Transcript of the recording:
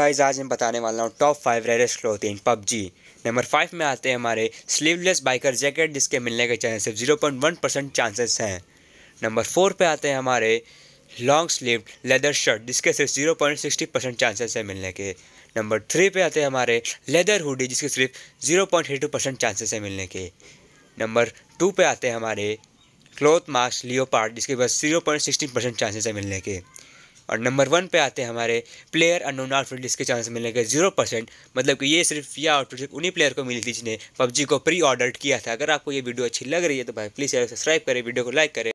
guys आज मैं बताने वाला हूँ top five rarest clothing PUBG number five में आते हैं हमारे स्लीवलेस बाइकर जैकेट जिसके मिलने के चांस सिर्फ zero point one percent chances हैं नंबर फोर पे आते हैं हमारे लॉन्ग स्लीव लेदर शर्ट जिसके सिर्फ zero point sixty percent chances है मिलने के नंबर थ्री पे आते हैं हमारे लेदर हुडी जिसके सिर्फ zero point eighty percent chances है मिलने के नंबर टू पे आते हैं हमारे क्लोथ मास्क पार्ट जिसके बस zero point sixty percent chances है मिलने के और नंबर वन पे आते हैं हमारे प्लेयर अनोन आउटफिट जिसके चांस मिलने के जीरो परसेंट मतलब कि ये सिर्फ यह आउटफिट सिर्फ उन्हीं प्लेयर को मिली थी जिन्हें पबजी को प्री ऑर्डर किया था अगर आपको ये वीडियो अच्छी लग रही है तो भाई प्लीज़ सब्सक्राइब करें वीडियो को लाइक करें